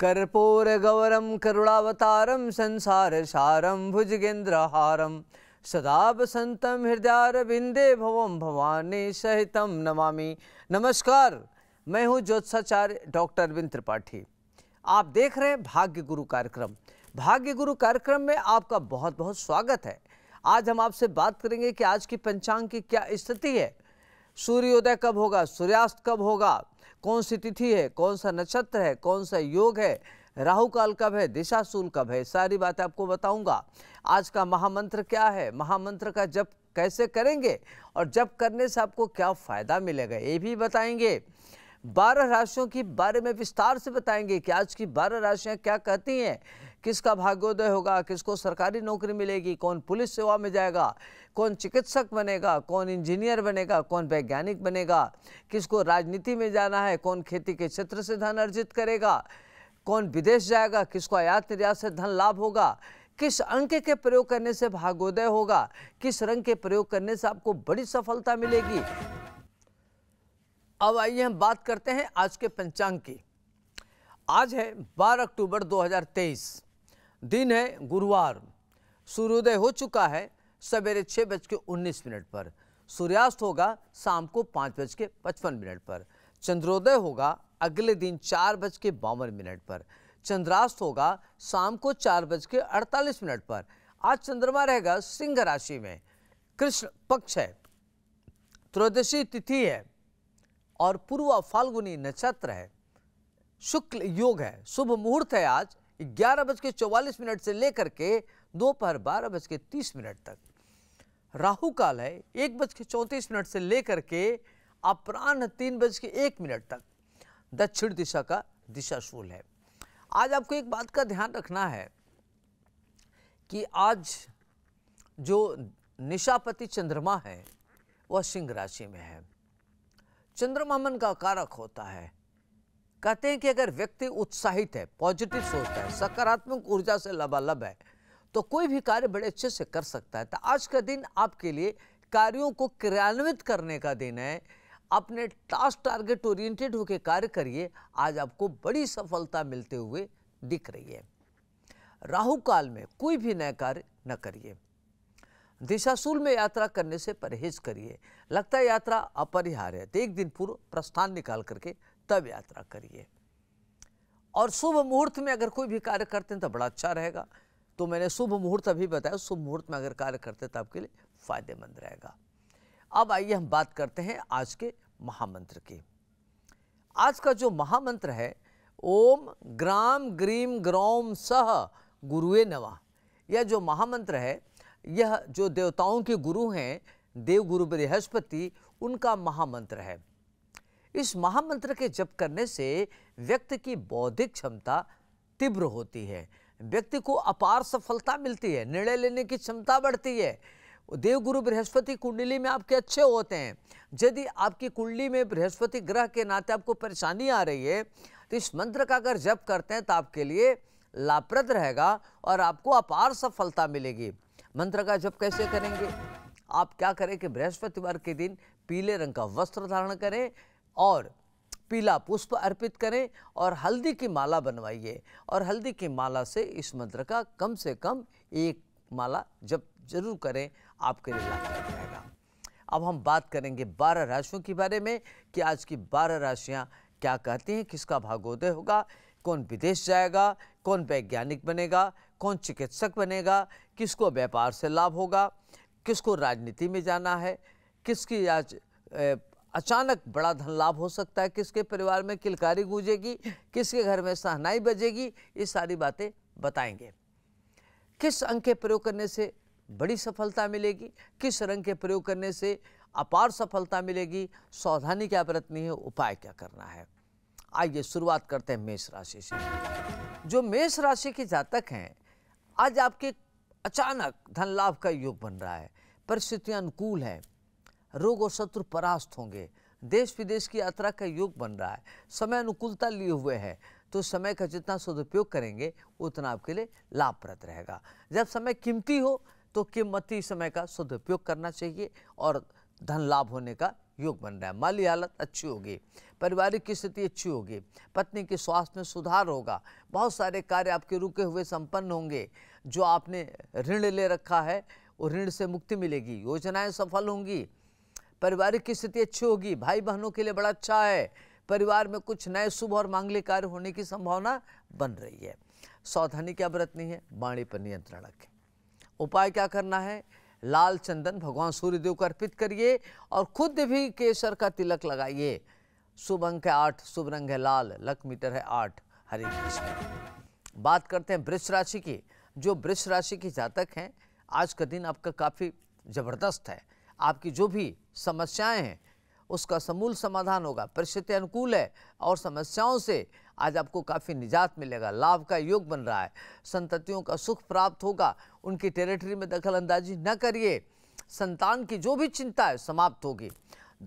कर्पूर गौरम कर्पूरगौरं करुणावतारं संसारसारं भुजगेन्द्रहारं सदा हृदय बिंदे भवम भवानी सहित नमामि नमस्कार मैं हूं ज्योत्साचार्य डॉक्टर अरविंद त्रिपाठी आप देख रहे हैं भाग्य गुरु कार्यक्रम भाग्य गुरु कार्यक्रम में आपका बहुत बहुत स्वागत है आज हम आपसे बात करेंगे कि आज की पंचांग की क्या स्थिति है सूर्योदय कब होगा सूर्यास्त कब होगा कौन सी तिथि है कौन सा नक्षत्र है कौन सा योग है राहु काल कब है दिशा सूल कब है सारी बातें आपको बताऊंगा आज का महामंत्र क्या है महामंत्र का जप कैसे करेंगे और जब करने से आपको क्या फ़ायदा मिलेगा ये भी बताएंगे बारह राशियों के बारे में विस्तार से बताएंगे कि आज की बारह राशियाँ क्या कहती हैं किसका भाग्योदय होगा किसको सरकारी नौकरी मिलेगी कौन पुलिस सेवा में जाएगा कौन चिकित्सक बनेगा कौन इंजीनियर बनेगा कौन वैज्ञानिक बनेगा किसको राजनीति में जाना है कौन खेती के क्षेत्र से धन अर्जित करेगा कौन विदेश जाएगा किसको आयात निर्यात से धन लाभ होगा किस अंक के प्रयोग करने से भागोदय होगा किस रंग के प्रयोग करने से आपको बड़ी सफलता मिलेगी अब आइए हम बात करते हैं आज के पंचांग की आज है 12 अक्टूबर 2023 दिन है गुरुवार सूर्योदय हो चुका है सवेरे छः बज के उन्नीस मिनट पर सूर्यास्त होगा शाम को पाँच बज के पचपन मिनट पर चंद्रोदय होगा अगले दिन चार बज के बावन मिनट पर चंद्रास्त होगा शाम को चार बज के अड़तालीस मिनट पर आज चंद्रमा रहेगा सिंह राशि में कृष्ण पक्ष है त्रयोदशी तिथि है और पूर्वा फाल्गुनी नक्षत्र है शुक्ल योग है शुभ मुहूर्त है आज ग्यारह बज के चौवालीस मिनट से लेकर के दोपहर बारह बज के तीस मिनट तक राहु काल है एक बज के चौंतीस मिनट से लेकर के अपराह्न तीन बज के एक मिनट तक दक्षिण दिशा का दिशा शूल है आज आपको एक बात का ध्यान रखना है कि आज जो निशापति चंद्रमा है वह सिंह राशि में है चंद्रमा मन का कारक होता है कहते हैं कि अगर व्यक्ति उत्साहित है पॉजिटिव सोचता है सकारात्मक ऊर्जा से लबालब है तो कोई भी कार्य बड़े अच्छे से कर सकता है तो आज का दिन आपके लिए कार्यों को क्रियान्वित करने का दिन है अपने टास्क टारगेट ओरिएंटेड होकर कार्य करिए आज आपको बड़ी सफलता मिलते हुए दिख रही है राहु काल में कोई भी नया कार्य न करिए दिशाशूल में यात्रा करने से परहेज करिए लगता है यात्रा अपरिहार्य है तो एक दिन पूर्व प्रस्थान निकाल करके तब यात्रा करिए और शुभ मुहूर्त में अगर कोई भी कार्य करते हैं तो बड़ा अच्छा रहेगा तो मैंने शुभ मुहूर्त अभी बताया शुभ मुहूर्त में अगर कार्य करते हैं तो आपके लिए फायदेमंद रहेगा अब आइए हम बात करते हैं आज के महामंत्र की आज का जो महामंत्र है ओम ग्राम ग्रीम ग्रौम सह गुरुए नवा यह जो महामंत्र है यह जो देवताओं के गुरु हैं देव गुरु बृहस्पति उनका महामंत्र है इस महामंत्र के जप करने से व्यक्ति की बौद्धिक क्षमता तीव्र होती है व्यक्ति को अपार सफलता मिलती है निर्णय लेने की क्षमता बढ़ती है देवगुरु बृहस्पति कुंडली में आपके अच्छे होते हैं यदि आपकी कुंडली में बृहस्पति ग्रह के नाते आपको परेशानी आ रही है तो इस मंत्र का अगर जप करते हैं तो आपके लिए लाभप्रद रहेगा और आपको अपार सफलता मिलेगी मंत्र का जप कैसे करेंगे आप क्या करें कि बृहस्पतिवार के दिन पीले रंग का वस्त्र धारण करें और पीला पुष्प अर्पित करें और हल्दी की माला बनवाइए और हल्दी की माला से इस मंत्र का कम से कम एक माला जब जरूर करें आपके लिए लाभ जाएगा अब हम बात करेंगे बारह राशियों के बारे में कि आज की बारह राशियाँ क्या कहती हैं किसका भागोदय होगा कौन विदेश जाएगा कौन वैज्ञानिक बनेगा कौन चिकित्सक बनेगा किसको व्यापार से लाभ होगा किसको राजनीति में जाना है किसकी आज अचानक बड़ा धन लाभ हो सकता है किसके परिवार में किलकारी गूंजेगी किसके घर में सहनाई बजेगी ये सारी बातें बताएंगे किस अंक के प्रयोग करने से बड़ी सफलता मिलेगी किस रंग के प्रयोग करने से अपार सफलता मिलेगी सावधानी क्या बरतनी है उपाय क्या करना है आइए शुरुआत करते हैं मेष राशि से जो मेष राशि के जातक हैं आज आपके अचानक धन लाभ का योग बन रहा है परिस्थितियाँ अनुकूल हैं रोग और शत्रु परास्त होंगे देश विदेश की यात्रा का योग बन रहा है समय अनुकूलता लिए हुए है तो समय का जितना सदुपयोग करेंगे उतना आपके लिए लाभप्रद रहेगा जब समय कीमती हो तो कीमती समय का सदुपयोग करना चाहिए और धन लाभ होने का योग बन रहा है माली हालत अच्छी होगी पारिवारिक की स्थिति अच्छी होगी पत्नी के स्वास्थ्य में सुधार होगा बहुत सारे कार्य आपके रुके हुए संपन्न होंगे जो आपने ऋण ले रखा है वो ऋण से मुक्ति मिलेगी योजनाएं सफल होंगी पारिवारिक की स्थिति अच्छी होगी भाई बहनों के लिए बड़ा अच्छा है परिवार में कुछ नए शुभ और मांगलिक कार्य होने की संभावना बन रही है सावधानी क्या बरतनी है वाणी पर नियंत्रण रखें उपाय क्या करना है लाल चंदन भगवान सूर्यदेव को अर्पित करिए और खुद भी केसर का तिलक लगाइए शुभ अंक है आठ शुभ रंग है लाल लक मीटर है आठ हरे कृष्ण बात करते हैं वृक्ष राशि की जो वृक्ष राशि के जातक हैं आज का दिन आपका काफ़ी ज़बरदस्त है आपकी जो भी समस्याएं हैं उसका समूल समाधान होगा परिस्थिति अनुकूल है और समस्याओं से आज आपको काफ़ी निजात मिलेगा लाभ का योग बन रहा है संततियों का सुख प्राप्त होगा उनकी टेरिटरी में दखल अंदाजी न करिए संतान की जो भी चिंता है समाप्त होगी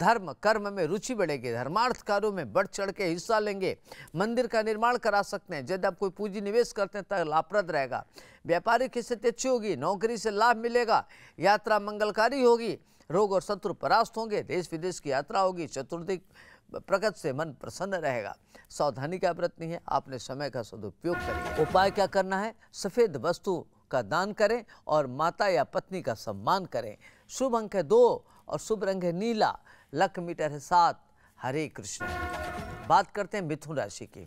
धर्म कर्म में रुचि बढ़ेगी धर्मार्थ कार्यों में बढ़ चढ़ के हिस्सा लेंगे मंदिर का निर्माण करा सकते हैं यदि आप कोई पूंजी निवेश करते हैं तो लाभप्रद रहेगा व्यापारिक स्थिति अच्छी होगी नौकरी से लाभ मिलेगा यात्रा मंगलकारी होगी रोग और शत्रु परास्त होंगे देश विदेश की यात्रा होगी चतुर्दिक प्रकट से मन प्रसन्न रहेगा सावधानी क्या बरतनी है आपने समय का सदुपयोग करें उपाय क्या करना है सफ़ेद वस्तु का दान करें और माता या पत्नी का सम्मान करें शुभ अंक है दो और शुभ रंग है नीला लक मीटर है सात हरे कृष्ण बात करते हैं मिथुन राशि की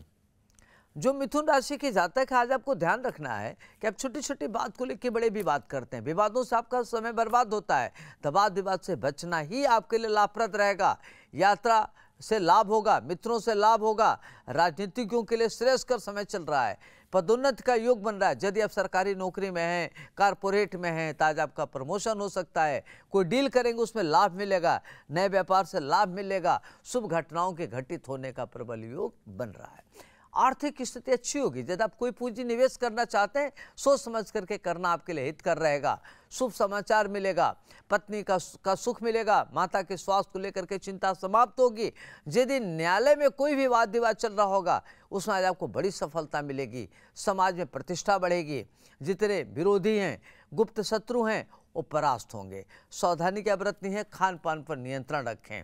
जो मिथुन राशि के जातक है आज आपको ध्यान रखना है कि आप छोटी छोटी बात को लेकर बड़े भी बात करते हैं विवादों से आपका समय बर्बाद होता है दबाद तो विवाद से बचना ही आपके लिए लाभप्रद रहेगा यात्रा से लाभ होगा मित्रों से लाभ होगा राजनीतिज्ञों के लिए श्रेयस्कर समय चल रहा है पदोन्नति का योग बन रहा है यदि आप सरकारी नौकरी में हैं कारपोरेट में हैं तो आज आपका प्रमोशन हो सकता है कोई डील करेंगे उसमें लाभ मिलेगा नए व्यापार से लाभ मिलेगा शुभ घटनाओं के घटित होने का प्रबल योग बन रहा है आर्थिक स्थिति अच्छी होगी यदि आप कोई पूंजी निवेश करना चाहते हैं सोच समझ करके करना आपके लिए हित कर रहेगा शुभ समाचार मिलेगा पत्नी का का सुख मिलेगा माता के स्वास्थ्य को लेकर के चिंता समाप्त होगी यदि न्यायालय में कोई भी वाद विवाद चल रहा होगा उसमें आज आपको बड़ी सफलता मिलेगी समाज में प्रतिष्ठा बढ़ेगी जितने विरोधी हैं गुप्त शत्रु हैं वो परास्त होंगे सावधानी क्या बरतनी है खान पान पर नियंत्रण रखें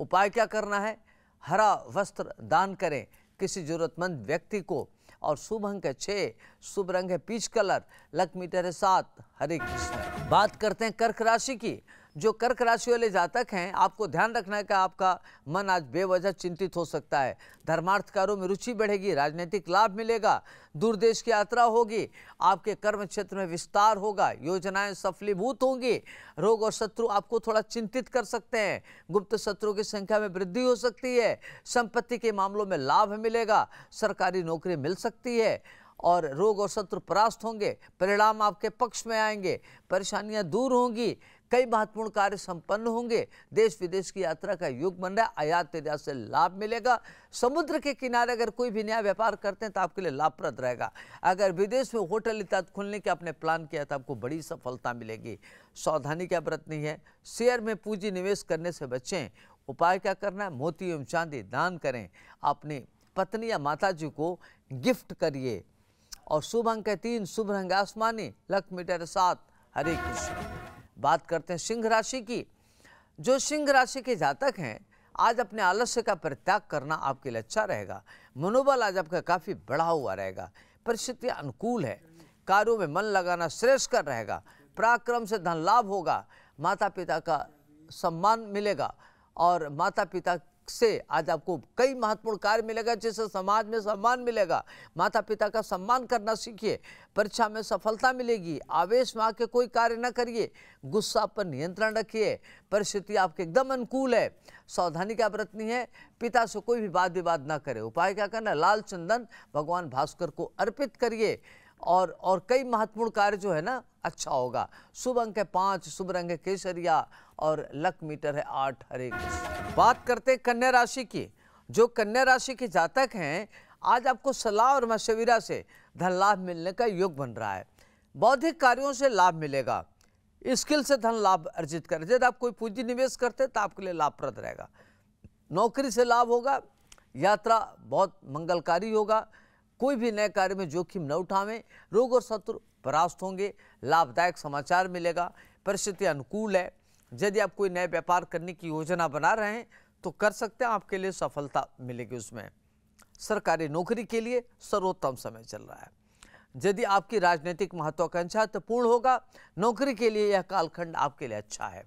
उपाय क्या करना है हरा वस्त्र दान करें किसी ज़रूरतमंद व्यक्ति को और शुभ अंक है छः शुभ रंग है पीच कलर लक मीटर है सात हरे कृष्ण बात करते हैं कर्क राशि की जो कर्क राशि वाले जातक हैं आपको ध्यान रखना है कि आपका मन आज बेवजह चिंतित हो सकता है धर्मार्थ कार्यों में रुचि बढ़ेगी राजनीतिक लाभ मिलेगा दूर देश की यात्रा होगी आपके कर्म क्षेत्र में विस्तार होगा योजनाएं सफलीभूत होंगी रोग और शत्रु आपको थोड़ा चिंतित कर सकते हैं गुप्त शत्रु की संख्या में वृद्धि हो सकती है संपत्ति के मामलों में लाभ मिलेगा सरकारी नौकरी मिल सकती है और रोग और शत्रु परास्त होंगे परिणाम आपके पक्ष में आएंगे परेशानियां दूर होंगी कई महत्वपूर्ण कार्य संपन्न होंगे देश विदेश की यात्रा का युग बन रहा है आयात निर्यात से लाभ मिलेगा समुद्र के किनारे अगर कोई भी नया व्यापार करते हैं तो आपके लिए लाभप्रद रहेगा अगर विदेश में होटल इत्यादि खोलने के आपने प्लान किया तो आपको बड़ी सफलता मिलेगी सावधानी क्या बरतनी है शेयर में पूंजी निवेश करने से बचें उपाय क्या करना है मोती एवं चांदी दान करें अपनी पत्नी या माता जी को गिफ्ट करिए और शुभ अंक है तीन शुभ रंग आसमानी लक्ष्मी मेटर सात हरे कृष्ण बात करते हैं सिंह राशि की जो सिंह राशि के जातक हैं आज अपने आलस्य का परित्याग करना आपके लिए अच्छा रहेगा मनोबल आज आपका काफ़ी बढ़ा हुआ रहेगा परिस्थितियाँ अनुकूल है कार्यों में मन लगाना श्रेष्ठकर रहेगा पराक्रम से धन लाभ होगा माता पिता का सम्मान मिलेगा और माता पिता से आज आपको कई महत्वपूर्ण कार्य मिलेगा जिससे समाज में सम्मान मिलेगा माता पिता का सम्मान करना सीखिए परीक्षा में सफलता मिलेगी आवेश में आके कोई कार्य न करिए गुस्सा पर नियंत्रण रखिए परिस्थिति आपके एकदम अनुकूल है सावधानी क्या बरतनी है पिता से कोई भी वाद विवाद ना करे उपाय क्या करना लाल चंदन भगवान भास्कर को अर्पित करिए और और कई महत्वपूर्ण कार्य जो है ना अच्छा होगा शुभ अंक है पाँच शुभ रंग है केसरिया और लक मीटर है आठ हरे बात करते हैं कन्या राशि की जो कन्या राशि के जातक हैं आज आपको सलाह और मशविरा से धन लाभ मिलने का योग बन रहा है बौद्धिक कार्यों से लाभ मिलेगा स्किल से धन लाभ अर्जित करें यदि आप कोई पूंजी निवेश करते हैं तो आपके लिए लाभप्रद रहेगा नौकरी से लाभ होगा यात्रा बहुत मंगलकारी होगा कोई भी नए कार्य में जोखिम न उठावें रोग और शत्रु परास्त होंगे लाभदायक समाचार मिलेगा परिस्थिति अनुकूल है यदि आप कोई नए व्यापार करने की योजना बना रहे हैं तो कर सकते हैं आपके लिए सफलता मिलेगी उसमें सरकारी नौकरी के लिए सर्वोत्तम समय चल रहा है यदि आपकी राजनीतिक महत्वाकांक्षा तो पूर्ण होगा नौकरी के लिए यह कालखंड आपके लिए अच्छा है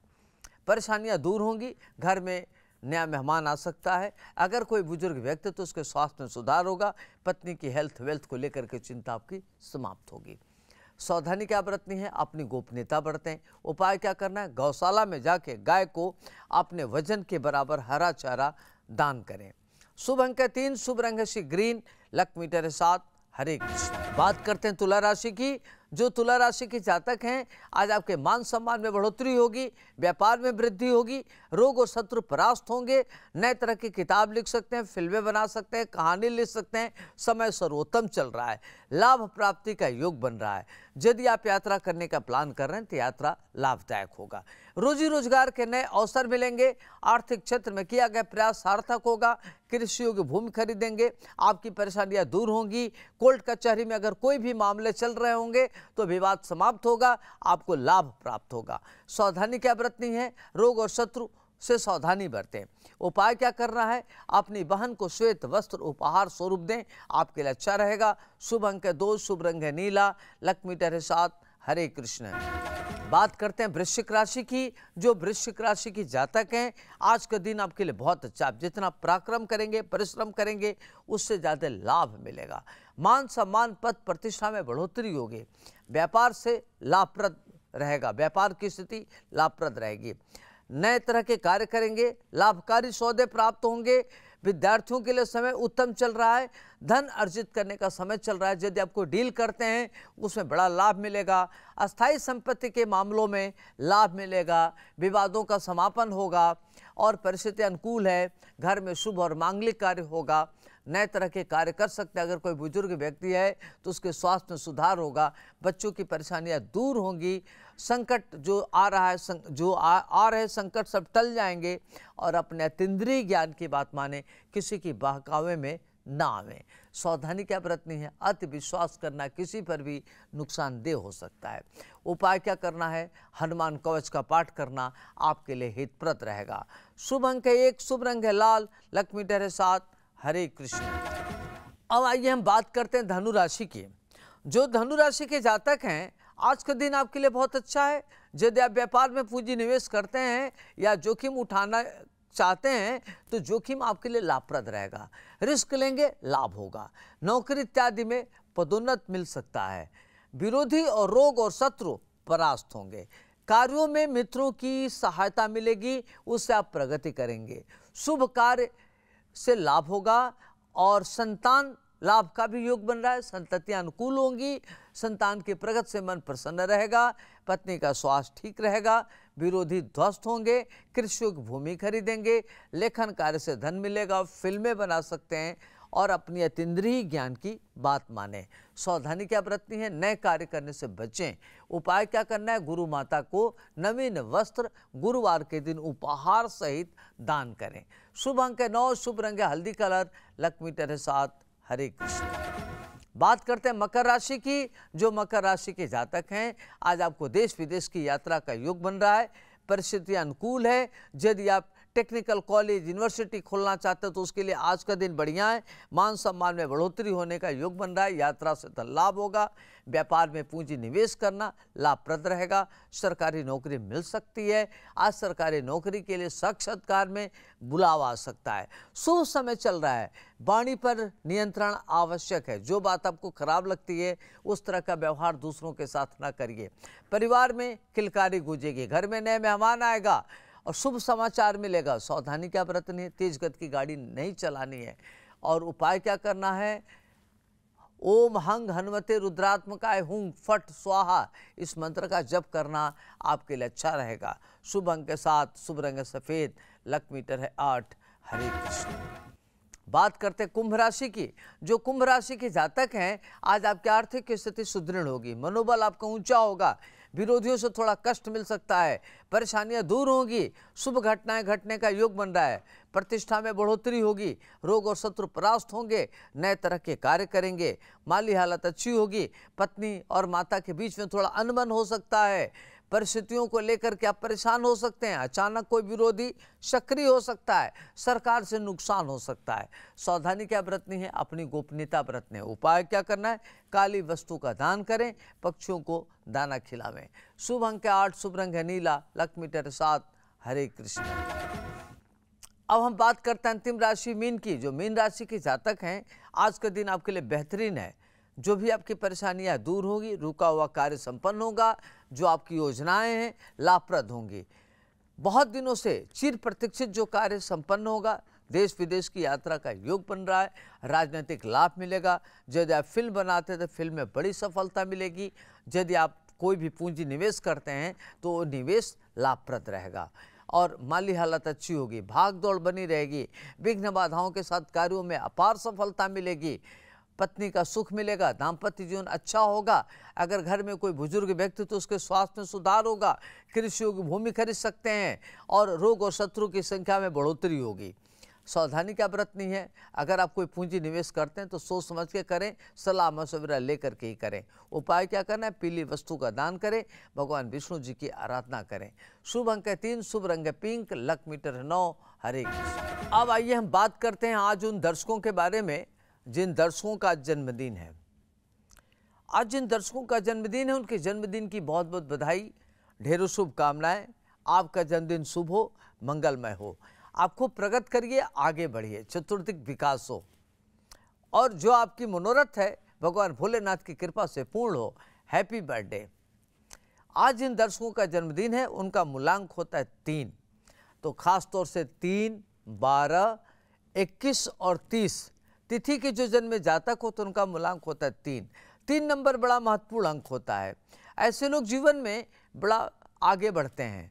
परेशानियां दूर होंगी घर में नया मेहमान आ सकता है अगर कोई बुजुर्ग व्यक्ति तो उसके स्वास्थ्य में सुधार होगा पत्नी की हेल्थ वेल्थ को लेकर के चिंता आपकी समाप्त होगी सावधानी क्या बरतनी है अपनी गोपनीयता बरतें उपाय क्या करना है गौशाला में जाके गाय को अपने वजन के बराबर हरा चारा दान करें शुभ अंक है तीन शुभ रंग है ग्रीन लक मीटर है सात हरे कृष्ण बात करते हैं तुला राशि की जो तुला राशि के जातक हैं आज आपके मान सम्मान में बढ़ोतरी होगी व्यापार में वृद्धि होगी रोग और शत्रु परास्त होंगे नए तरह की किताब लिख सकते हैं फिल्में बना सकते हैं कहानी लिख सकते हैं समय सर्वोत्तम चल रहा है लाभ प्राप्ति का योग बन रहा है यदि आप यात्रा करने का प्लान कर रहे हैं तो यात्रा लाभदायक होगा रोजी रोजगार के नए अवसर मिलेंगे आर्थिक क्षेत्र में किया गया प्रयास सार्थक होगा कृषि योग्य भूमि खरीदेंगे आपकी परेशानियां दूर होंगी कोर्ट कचहरी में अगर कोई भी मामले चल रहे होंगे तो विवाद समाप्त होगा आपको लाभ प्राप्त होगा सावधानी क्या बरतनी है रोग और शत्रु से सावधानी बरतें उपाय क्या करना है अपनी बहन को श्वेत वस्त्र उपहार स्वरूप दें आपके लिए अच्छा रहेगा शुभ अंक है दो शुभ रंग है नीला लक्ष्मी टहरे सात हरे कृष्ण बात करते हैं वृश्चिक राशि की जो वृश्चिक राशि की जातक हैं आज का दिन आपके लिए बहुत अच्छा आप जितना पराक्रम करेंगे परिश्रम करेंगे उससे ज़्यादा लाभ मिलेगा मान सम्मान पद प्रतिष्ठा में बढ़ोतरी होगी व्यापार से लाभप्रद रहेगा व्यापार की स्थिति लाभप्रद रहेगी नए तरह के कार्य करेंगे लाभकारी सौदे प्राप्त होंगे विद्यार्थियों के लिए समय उत्तम चल रहा है धन अर्जित करने का समय चल रहा है यदि आपको डील करते हैं उसमें बड़ा लाभ मिलेगा अस्थायी संपत्ति के मामलों में लाभ मिलेगा विवादों का समापन होगा और परिस्थिति अनुकूल है घर में शुभ और मांगलिक कार्य होगा नए तरह के कार्य कर सकते हैं अगर कोई बुजुर्ग व्यक्ति है तो उसके स्वास्थ्य में सुधार होगा बच्चों की परेशानियां दूर होंगी संकट जो आ रहा है जो आ, आ रहे संकट सब टल जाएंगे और अपने अतिद्रीय ज्ञान की बात माने किसी की बहकावे में ना आवे सावधानी क्या बरतनी है अति विश्वास करना किसी पर भी नुकसानदेह हो सकता है उपाय क्या करना है हनुमान कवच का पाठ करना आपके लिए हितप्रद रहेगा शुभ अंक है एक शुभ रंग है लाल लक्ष्मी डर है साथ हरे कृष्ण अब आइए हम बात करते हैं धनु राशि की जो धनु राशि के जातक हैं आज का दिन आपके लिए बहुत अच्छा है यदि आप व्यापार में पूंजी निवेश करते हैं या जोखिम उठाना चाहते हैं तो जोखिम आपके लिए लाभप्रद रहेगा रिस्क लेंगे लाभ होगा नौकरी इत्यादि में पदोन्नत मिल सकता है विरोधी और रोग और शत्रु परास्त होंगे कार्यों में मित्रों की सहायता मिलेगी उससे आप प्रगति करेंगे शुभ कार्य से लाभ होगा और संतान लाभ का भी योग बन रहा है संततियाँ अनुकूल होंगी संतान की प्रगति से मन प्रसन्न रहेगा पत्नी का स्वास्थ्य ठीक रहेगा विरोधी ध्वस्त होंगे कृषि की भूमि खरीदेंगे लेखन कार्य से धन मिलेगा फिल्में बना सकते हैं और अपनी अतिद्रिय ज्ञान की बात माने सावधानी क्या बरतनी है नए कार्य करने से बचें उपाय क्या करना है गुरु माता को नवीन वस्त्र गुरुवार के दिन उपहार सहित दान करें शुभ अंक है नौ शुभ रंग है हल्दी कलर लक्ष्मी टर सात हरे कृष्ण बात करते हैं मकर राशि की जो मकर राशि के जातक हैं आज आपको देश विदेश की यात्रा का योग बन रहा है परिस्थितियाँ अनुकूल है यदि आप टेक्निकल कॉलेज यूनिवर्सिटी खोलना चाहते हो तो उसके लिए आज का दिन बढ़िया है मान सम्मान में बढ़ोतरी होने का योग बन रहा है यात्रा से तो लाभ होगा व्यापार में पूंजी निवेश करना लाभप्रद रहेगा सरकारी नौकरी मिल सकती है आज सरकारी नौकरी के लिए साक्षात्कार में बुलावा आ सकता है शुभ समय चल रहा है वाणी पर नियंत्रण आवश्यक है जो बात आपको खराब लगती है उस तरह का व्यवहार दूसरों के साथ ना करिए परिवार में किलकारी गूंजेगी घर में नए मेहमान आएगा और शुभ समाचार मिलेगा सावधानी क्या बरतनी है तेज गति की गाड़ी नहीं चलानी है और उपाय क्या करना है ओम हंग हनुमते रुद्रात्मकाय हुंग फट स्वाहा इस मंत्र का जप करना आपके लिए अच्छा रहेगा शुभ अंक के साथ शुभ रंग सफ़ेद लक मीटर है आठ हरे कृष्ण बात करते हैं कुंभ राशि की जो कुंभ राशि के जातक हैं आज आपकी आर्थिक स्थिति सुदृढ़ होगी मनोबल आपका ऊंचा होगा विरोधियों से थोड़ा कष्ट मिल सकता है परेशानियां दूर होंगी शुभ घटनाएं घटने का योग बन रहा है प्रतिष्ठा में बढ़ोतरी होगी रोग और शत्रु परास्त होंगे नए तरह के कार्य करेंगे माली हालत अच्छी होगी पत्नी और माता के बीच में थोड़ा अनबन हो सकता है परिस्थितियों को लेकर के आप परेशान हो सकते हैं अचानक कोई विरोधी सक्रिय हो सकता है सरकार से नुकसान हो सकता है सावधानी क्या बरतनी है अपनी गोपनीयता बरतने उपाय क्या करना है काली वस्तु का दान करें पक्षियों को दाना खिलावें शुभ अंक आठ शुभ रंग है नीला लक्ष्मी टर सात हरे कृष्ण अब हम बात करते हैं अंतिम राशि मीन की जो मीन राशि के जातक हैं आज का दिन आपके लिए बेहतरीन है जो भी आपकी परेशानियां दूर होगी रुका हुआ कार्य संपन्न होगा जो आपकी योजनाएं हैं लाभप्रद होंगी बहुत दिनों से चिर प्रतीक्षित जो कार्य संपन्न होगा देश विदेश की यात्रा का योग बन रहा है राजनीतिक लाभ मिलेगा यदि आप फिल्म बनाते हैं तो फिल्म में बड़ी सफलता मिलेगी यदि आप कोई भी पूंजी निवेश करते हैं तो वो निवेश लाभप्रद रहेगा और माली हालत अच्छी होगी भाग दौड़ बनी रहेगी विघ्न बाधाओं के साथ कार्यों में अपार सफलता मिलेगी पत्नी का सुख मिलेगा दाम्पत्य जीवन अच्छा होगा अगर घर में कोई बुजुर्ग व्यक्ति तो उसके स्वास्थ्य में सुधार होगा कृषि योग्य भूमि खरीद सकते हैं और रोग और शत्रु की संख्या में बढ़ोतरी होगी सावधानी का व्रत नहीं है अगर आप कोई पूंजी निवेश करते हैं तो सोच समझ के करें सलाह मशवरा लेकर के ही करें उपाय क्या करना है पीली वस्तु का दान करें भगवान विष्णु जी की आराधना करें शुभ अंक है तीन शुभ रंग है पिंक लक मीटर है नौ हरे अब आइए हम बात करते हैं आज उन दर्शकों के बारे में जिन दर्शकों का आज जन्मदिन है आज जिन दर्शकों का जन्मदिन है उनके जन्मदिन की बहुत बहुत बधाई ढेरों शुभकामनाएँ आपका जन्मदिन शुभ हो मंगलमय हो आपको प्रगत करिए आगे बढ़िए चतुर्थिक विकास हो और जो आपकी मनोरथ है भगवान भोलेनाथ की कृपा से पूर्ण हो हैप्पी बर्थडे आज जिन दर्शकों का जन्मदिन है उनका मूलांक होता है तीन तो खास तौर से तीन बारह इक्कीस और तीस तिथि के जो जन्म जातक हो तो उनका मूलांक होता है तीन तीन नंबर बड़ा महत्वपूर्ण अंक होता है ऐसे लोग जीवन में बड़ा आगे बढ़ते हैं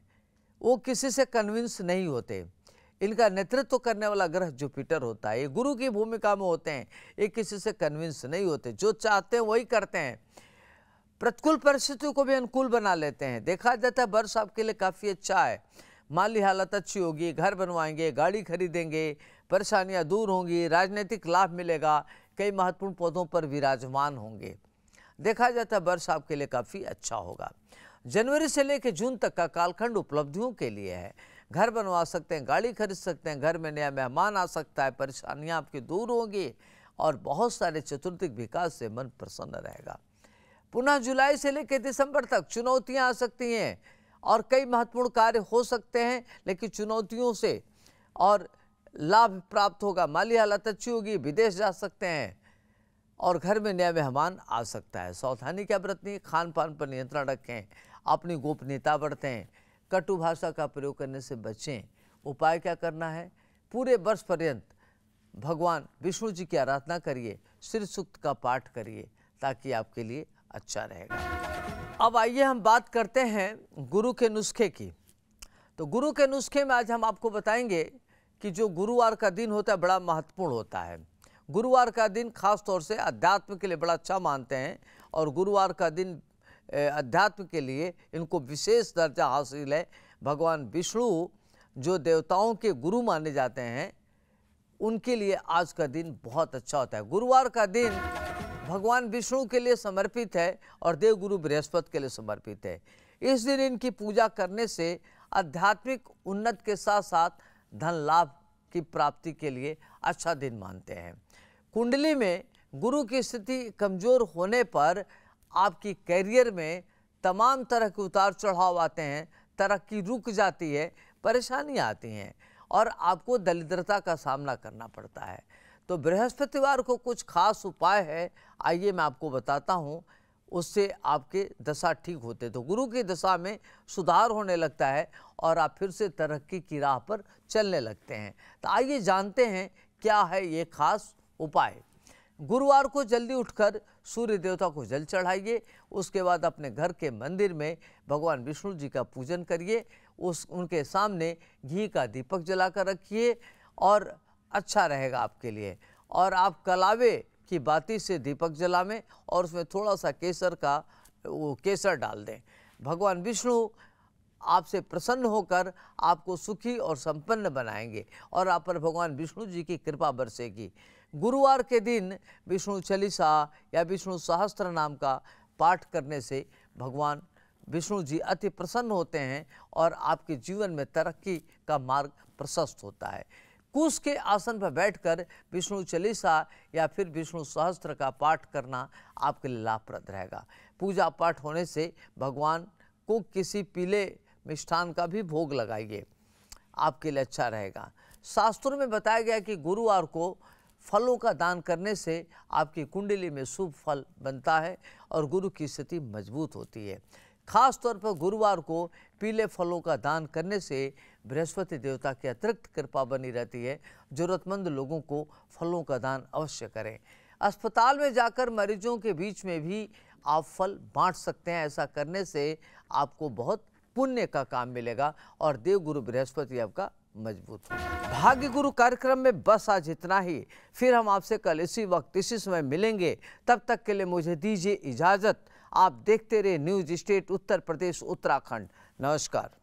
वो किसी से कन्विंस नहीं होते इनका नेतृत्व करने वाला ग्रह जुपिटर होता है ये गुरु की भूमिका में होते हैं ये किसी से कन्विंस नहीं होते जो चाहते हैं वही करते हैं प्रतिकूल परिस्थितियों को भी अनुकूल बना लेते हैं देखा जाता तो है वर्ष आपके लिए काफ़ी अच्छा है माली हालत अच्छी होगी घर बनवाएंगे गाड़ी खरीदेंगे परेशानियां दूर होंगी राजनीतिक लाभ मिलेगा कई महत्वपूर्ण पौधों पर विराजमान होंगे देखा जाता तो है वर्ष आपके लिए काफ़ी अच्छा होगा जनवरी से लेकर जून तक का कालखंड उपलब्धियों के लिए है घर बनवा सकते हैं गाड़ी खरीद सकते हैं घर में नया मेहमान आ सकता है परेशानियाँ आपकी दूर होंगी और बहुत सारे चतुर्थिक विकास से मन प्रसन्न रहेगा पुनः जुलाई से लेकर दिसंबर तक चुनौतियाँ आ सकती हैं और कई महत्वपूर्ण कार्य हो सकते हैं लेकिन चुनौतियों से और लाभ प्राप्त होगा माली हालत अच्छी होगी विदेश जा सकते हैं और घर में नया मेहमान आ सकता है सावधानी क्या बरतनी खान पान पर नियंत्रण रखें अपनी गोपनीयता बरतें कटु भाषा का प्रयोग करने से बचें उपाय क्या करना है पूरे वर्ष पर्यंत भगवान विष्णु जी की आराधना करिए श्री सूक्त का पाठ करिए ताकि आपके लिए अच्छा रहेगा अब आइए हम बात करते हैं गुरु के नुस्खे की तो गुरु के नुस्खे में आज हम आपको बताएंगे कि जो गुरुवार का दिन होता है बड़ा महत्वपूर्ण होता है गुरुवार का दिन खास तौर से अध्यात्म के लिए बड़ा अच्छा मानते हैं और गुरुवार का दिन अध्यात्म के लिए इनको विशेष दर्जा हासिल है भगवान विष्णु जो देवताओं के गुरु माने जाते हैं उनके लिए आज का दिन बहुत अच्छा होता है गुरुवार का दिन भगवान विष्णु के लिए समर्पित है और देवगुरु बृहस्पति के लिए समर्पित है इस दिन इनकी पूजा करने से आध्यात्मिक उन्नत के साथ साथ धन लाभ की प्राप्ति के लिए अच्छा दिन मानते हैं कुंडली में गुरु की स्थिति कमज़ोर होने पर आपकी करियर में तमाम तरह के उतार चढ़ाव आते हैं तरक्की रुक जाती है परेशानियाँ आती हैं और आपको दलिद्रता का सामना करना पड़ता है तो बृहस्पतिवार को कुछ खास उपाय है आइए मैं आपको बताता हूँ उससे आपके दशा ठीक होते तो गुरु की दशा में सुधार होने लगता है और आप फिर से तरक्की की राह पर चलने लगते हैं तो आइए जानते हैं क्या है ये खास उपाय गुरुवार को जल्दी उठकर सूर्य देवता को जल चढ़ाइए उसके बाद अपने घर के मंदिर में भगवान विष्णु जी का पूजन करिए उस उनके सामने घी का दीपक जलाकर रखिए और अच्छा रहेगा आपके लिए और आप कलावे की बाती से दीपक जला में और उसमें थोड़ा सा केसर का वो केसर डाल दें भगवान विष्णु आपसे प्रसन्न होकर आपको सुखी और संपन्न बनाएंगे और आप पर भगवान विष्णु जी की कृपा बरसेगी गुरुवार के दिन विष्णु चालीसा या विष्णु सहस्त्र नाम का पाठ करने से भगवान विष्णु जी अति प्रसन्न होते हैं और आपके जीवन में तरक्की का मार्ग प्रशस्त होता है कुश के आसन पर बैठकर विष्णु चालीसा या फिर विष्णु सहस्त्र का पाठ करना आपके लिए लाभप्रद रहेगा पूजा पाठ होने से भगवान को किसी पीले मिष्ठान का भी भोग लगाइए आपके लिए अच्छा रहेगा शास्त्रों में बताया गया कि गुरुवार को फलों का दान करने से आपकी कुंडली में शुभ फल बनता है और गुरु की स्थिति मजबूत होती है खास तौर पर गुरुवार को पीले फलों का दान करने से बृहस्पति देवता की अतिरिक्त कृपा बनी रहती है जरूरतमंद लोगों को फलों का दान अवश्य करें अस्पताल में जाकर मरीजों के बीच में भी आप फल बांट सकते हैं ऐसा करने से आपको बहुत पुण्य का काम मिलेगा और देवगुरु बृहस्पति आपका मजबूत हो भाग्य गुरु कार्यक्रम में बस आज इतना ही फिर हम आपसे कल इसी वक्त इसी समय मिलेंगे तब तक के लिए मुझे दीजिए इजाज़त आप देखते रहे न्यूज स्टेट उत्तर प्रदेश उत्तराखंड नमस्कार